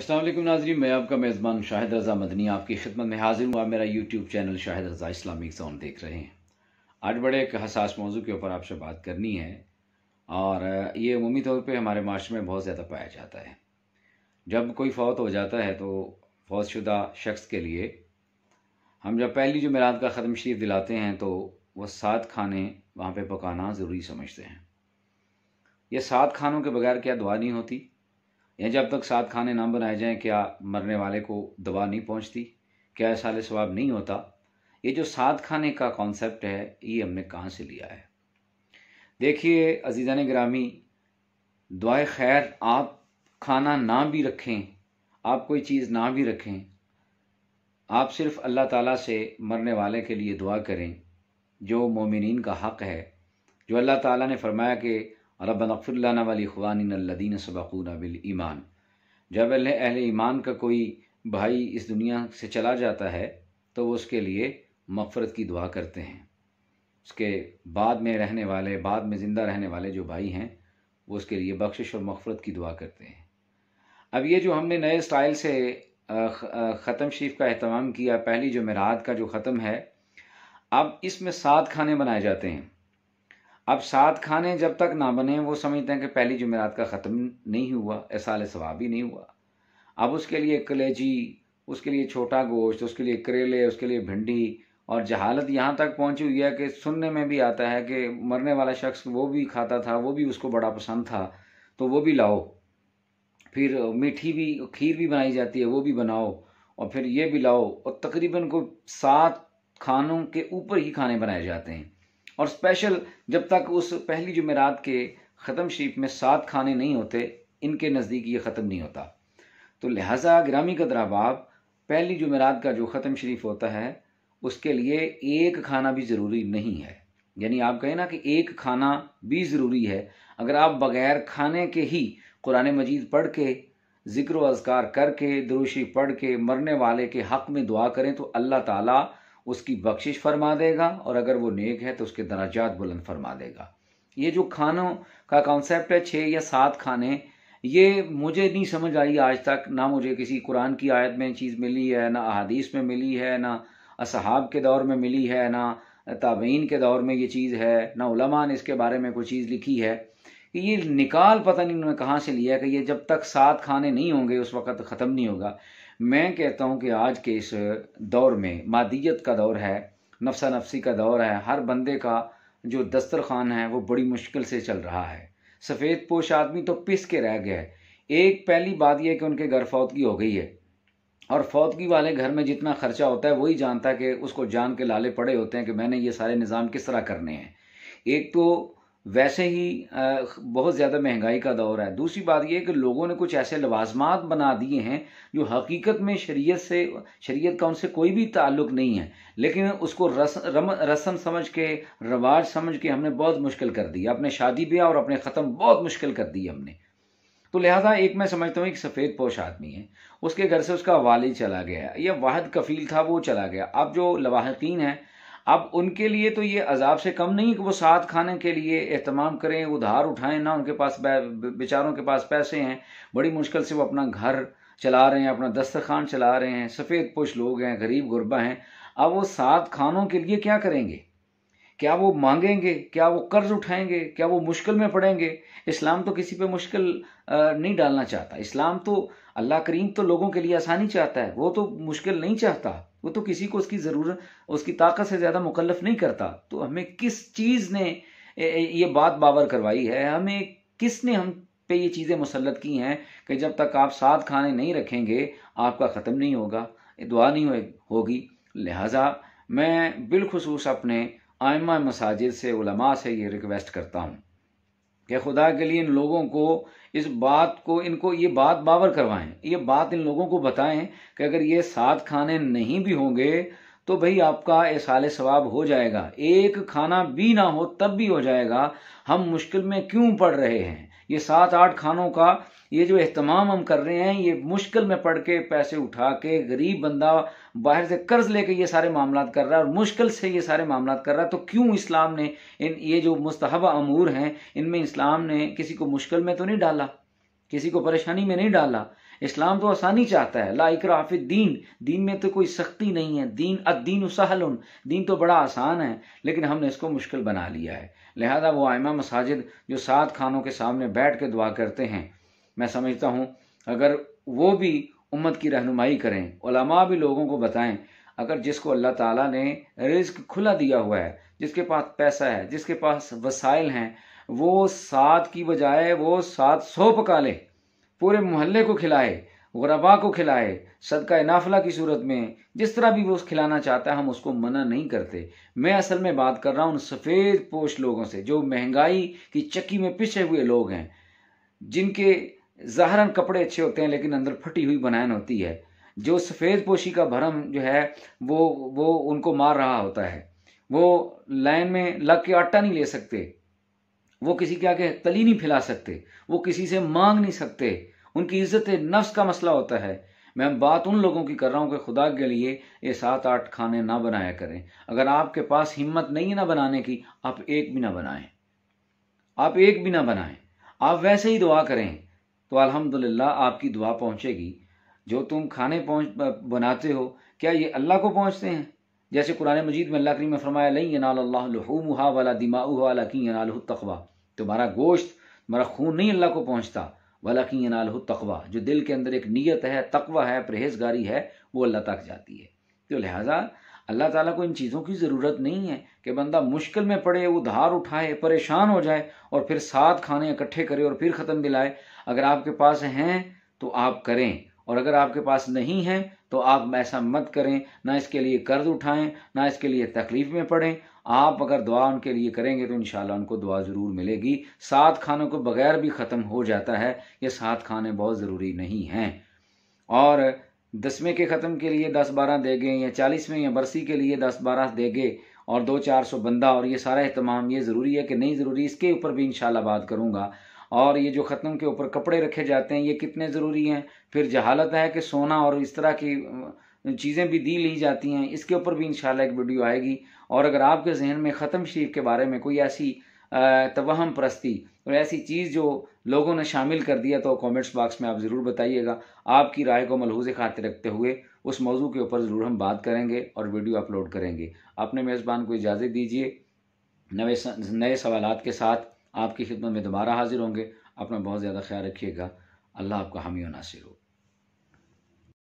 असलम नाजरी मैं आपका मेज़बान शाहिद रज़ा मदनी आपकी खिदमत में हाजिर हूँ आप मेरा YouTube channel Shahid Raza Islamic zone देख रहे हैं आज बड़े एक हसास मौजू के ऊपर आपसे बात करनी है और ये अमूमी तौर पर हमारे माशरे में बहुत ज़्यादा पाया जाता है जब कोई फौत हो जाता है तो शुदा शख्स के लिए हम जब पहली जो मिलाद का ख़दम शरीफ दिलाते हैं तो वह सात खाने वहाँ पर पकाना ज़रूरी समझते हैं यह सात खानों के बगैर क्या दुआ नहीं होती या जब तक सात खाने ना बनाए जाएं क्या मरने वाले को दवा नहीं पहुंचती क्या ऐसा सवाब नहीं होता ये जो सात खाने का कॉन्सेप्ट है ये हमने कहाँ से लिया है देखिए अजीज़ा ने ग्रामी दुआ खैर आप खाना ना भी रखें आप कोई चीज़ ना भी रखें आप सिर्फ अल्लाह ताला से मरने वाले के लिए दुआ करें जो मोमिन का हक़ है जो अल्लाह ताला ने फरमाया कि रबन अफ़ुल्लाना वाली ख़वानदीन सबकूना बिल ईमान जब अहल ईमान का कोई भाई इस दुनिया से चला जाता है तो वो उसके लिए मफ़रत की दुआ करते हैं उसके बाद में रहने वाले बाद में ज़िंदा रहने वाले जो भाई हैं वो उसके लिए बख्शिश और मफ़रत की दुआ करते हैं अब ये जो हमने नए स्टाइल से ख़त्म शरीफ का अहतमाम किया पहली जो मराद का जो ख़त्म है अब इसमें सात खाने बनाए जाते हैं अब सात खाने जब तक ना बने वो समझते हैं कि पहली जुमेरात का ख़त्म नहीं हुआ ऐसा सवाब ही नहीं हुआ अब उसके लिए कलेजी उसके लिए छोटा गोश्त उसके लिए करेले उसके लिए भिंडी और जहालत यहाँ तक पहुँची हुई है कि सुनने में भी आता है कि मरने वाला शख्स वो भी खाता था वो भी उसको बड़ा पसंद था तो वो भी लाओ फिर मीठी भी खीर भी बनाई जाती है वो भी बनाओ और फिर ये भी लाओ और तकरीबन को सात खानों के ऊपर ही खाने बनाए जाते हैं और स्पेशल जब तक उस पहली जुमेरात के ख़त्म शरीफ में सात खाने नहीं होते इनके नज़दीक ये ख़त्म नहीं होता तो लिहाजा ग्रामी कदराबाब पहली जुमेरात का जो ख़त्म शरीफ होता है उसके लिए एक खाना भी ज़रूरी नहीं है यानी आप कहें ना कि एक खाना भी ज़रूरी है अगर आप बग़ैर खाने के ही कुरान मजीद पढ़ के ज़िक्र अजगार करके दुरुशी पढ़ के मरने वाले के हक़ में दुआ करें तो अल्लाह ताला उसकी बख्शिश फरमा देगा और अगर वो नेक है तो उसके दराजात बुलंद फरमा देगा ये जो खानों का कॉन्सेप्ट है छः या सात खाने ये मुझे नहीं समझ आई आज तक ना मुझे किसी कुरान की आयत में चीज़ मिली है ना अहादीस में मिली है ना असहाब के दौर में मिली है ना ताबीन के दौर में ये चीज़ है ना उलमा ने इसके बारे में कोई चीज़ लिखी है कि ये निकाल पता नहीं उन्होंने कहाँ से लिया कि ये जब तक सात खाने नहीं होंगे उस वक्त ख़त्म नहीं होगा मैं कहता हूं कि आज के इस दौर में मादियत का दौर है नफसा नफसी का दौर है हर बंदे का जो दस्तरखान है वो बड़ी मुश्किल से चल रहा है सफ़ेद पोश आदमी तो पिस के रह गया है एक पहली बात यह कि उनके घर फौतगी हो गई है और फौतगी वाले घर में जितना खर्चा होता है वही जानता है कि उसको जान के लाले पड़े होते हैं कि मैंने ये सारे निज़ाम किस तरह करने हैं एक तो वैसे ही बहुत ज़्यादा महंगाई का दौर है दूसरी बात यह कि लोगों ने कुछ ऐसे लवाजमात बना दिए हैं जो हकीकत में शरीयत से शरीयत का उनसे कोई भी ताल्लुक नहीं है लेकिन उसको रस रम रस्म समझ के रवाज समझ के हमने बहुत मुश्किल कर दिया अपने शादी ब्याह और अपने ख़त्म बहुत मुश्किल कर दी हमने तो लिहाजा एक मैं समझता हूँ एक सफ़ेद पोश आदमी है उसके घर से उसका वाली चला गया या वाहद कफील था वो चला गया अब जो लवाहकिन है अब उनके लिए तो ये अजाब से कम नहीं कि वो साथ खाने के लिए अहतमाम करें उधार उठाएं ना उनके पास बेचारों के पास पैसे हैं बड़ी मुश्किल से वो अपना घर चला रहे हैं अपना दस्तरखान चला रहे हैं सफ़ेद पुश लोग हैं गरीब गुरबा हैं अब वो सात खानों के लिए क्या करेंगे क्या वो मांगेंगे क्या वो कर्ज उठाएंगे क्या वो मुश्किल में पड़ेंगे इस्लाम तो किसी पे मुश्किल नहीं डालना चाहता इस्लाम तो अल्लाह करीम तो लोगों के लिए आसानी चाहता है वो तो मुश्किल नहीं चाहता वो तो किसी को उसकी ज़रूरत उसकी ताकत से ज़्यादा मुकलफ नहीं करता तो हमें किस चीज़ ने ये बात बावर करवाई है हमें किसने हम पे ये चीज़ें मुसलत की हैं कि जब तक आप साथ खाने नहीं रखेंगे आपका ख़त्म नहीं होगा दुआ नहीं होगी लिहाजा मैं बिलखसूस अपने आयमा मसाजिद से उलमा से ये रिक्वेस्ट करता हूँ कि खुदा के लिए इन लोगों को इस बात को इनको ये बात बावर करवाएं ये बात इन लोगों को बताएं कि अगर ये सात खाने नहीं भी होंगे तो भाई आपका एसाल सवाब हो जाएगा एक खाना भी ना हो तब भी हो जाएगा हम मुश्किल में क्यों पड़ रहे हैं ये सात आठ खानों का ये जो अहतमाम हम कर रहे हैं ये मुश्किल में पड़ के पैसे उठा के गरीब बंदा बाहर से कर्ज लेके ये सारे मामला कर रहा है और मुश्किल से ये सारे मामला कर रहा है तो क्यों इस्लाम ने इन ये जो मुस्तहब अमूर हैं इनमें इस्लाम ने किसी को मुश्किल में तो नहीं डाला किसी को परेशानी में नहीं डाला इस्लाम तो आसानी चाहता है लाइक इकरा दीन दीन में तो कोई सख्ती नहीं है दीन दीन उसाहल दीन तो बड़ा आसान है लेकिन हमने इसको मुश्किल बना लिया है लिहाजा वो आयमा मसाजिद जो सात खानों के सामने बैठ के दुआ करते हैं मैं समझता हूँ अगर वो भी उम्मत की रहनुमाई करें ओलामा भी लोगों को बताएं अगर जिसको अल्लाह ताला ने रिस्क खुला दिया हुआ है जिसके पास पैसा है जिसके पास वसाइल हैं वो सात की बजाय वो सात सौ पका लें पूरे मोहल्ले को खिलाए गरबा को खिलाए सदका नाफला की सूरत में जिस तरह भी वो खिलाना चाहता है हम उसको मना नहीं करते मैं असल में बात कर रहा हूँ उन सफ़ेद पोश लोगों से जो महंगाई की चक्की में पिसे हुए लोग हैं जिनके ज़ाहरन कपड़े अच्छे होते हैं लेकिन अंदर फटी हुई बनान होती है जो सफ़ेद पोशी का भरम जो है वो वो उनको मार रहा होता है वो लाइन में लग के आटा नहीं ले सकते वो किसी के आगे तली नहीं फैला सकते वो किसी से मांग नहीं सकते उनकी इज्जत नफ्स का मसला होता है मैं बात उन लोगों की कर रहा हूँ कि खुदा के लिए ये सात आठ खाने ना बनाया करें अगर आपके पास हिम्मत नहीं है ना बनाने की आप एक भी ना बनाएं आप एक भी ना बनाएं आप वैसे ही दुआ करें तो अल्हम्दुलिल्लाह आपकी दुआ पहुँचेगी जो तुम खाने पहुँच बनाते हो क्या ये अल्लाह को पहुँचते हैं जैसे कुरान मजीद में अल्लाह करीम में फरमाया लई नाल्लाहा वाला दिमाऊ वाला की तकवा तुम्हारा गोश्त तुम्हारा खून नहीं अल्लाह को पहुँचता वलाकिन नालह तकवा जो दिल के अंदर एक नीयत है तकवा है परहेजगारी है वो अल्लाह तक जाती है तो लिहाजा अल्लाह ताला को इन चीज़ों की ज़रूरत नहीं है कि बंदा मुश्किल में पड़े उधार उठाए परेशान हो जाए और फिर सात खाने इकट्ठे करे और फिर ख़त्म दिलाए अगर आपके पास हैं तो आप करें और अगर आपके पास नहीं है तो आप ऐसा मत करें ना इसके लिए कर्ज उठाएं ना इसके लिए तकलीफ में पड़ें आप अगर दुआ उनके लिए करेंगे तो इनशाला उनको दुआ ज़रूर मिलेगी सात खानों को बगैर भी ख़त्म हो जाता है ये सात खाने बहुत ज़रूरी नहीं हैं और दसवें के ख़त्म के लिए दस बारह गए या चालीसवें या बरसी के लिए दस बारह गए और दो चार सौ बंदा और ये सारा अहतमाम ये ज़रूरी है कि नहीं ज़रूरी इसके ऊपर भी इन बात करूँगा और ये जो ख़त्म के ऊपर कपड़े रखे जाते हैं ये कितने ज़रूरी हैं फिर जहालत है कि सोना और इस तरह की चीज़ें भी दी ली जाती हैं इसके ऊपर भी इन एक वीडियो आएगी और अगर आपके जहन में ख़त्म शरीफ के बारे में कोई ऐसी तवहम परस्ती और ऐसी चीज़ जो लोगों ने शामिल कर दिया तो कमेंट्स बॉक्स में आप ज़रूर बताइएगा आपकी राय को मलहूज खाते रखते हुए उस मौजू के ऊपर ज़रूर हम बात करेंगे और वीडियो अपलोड करेंगे अपने मेज़बान को इजाज़त दीजिए नए नए सवाल के साथ आपकी खिदमत में दोबारा हाजिर होंगे अपना बहुत ज़्यादा ख्याल रखिएगा अल्लाह आपका हामी नासिर हो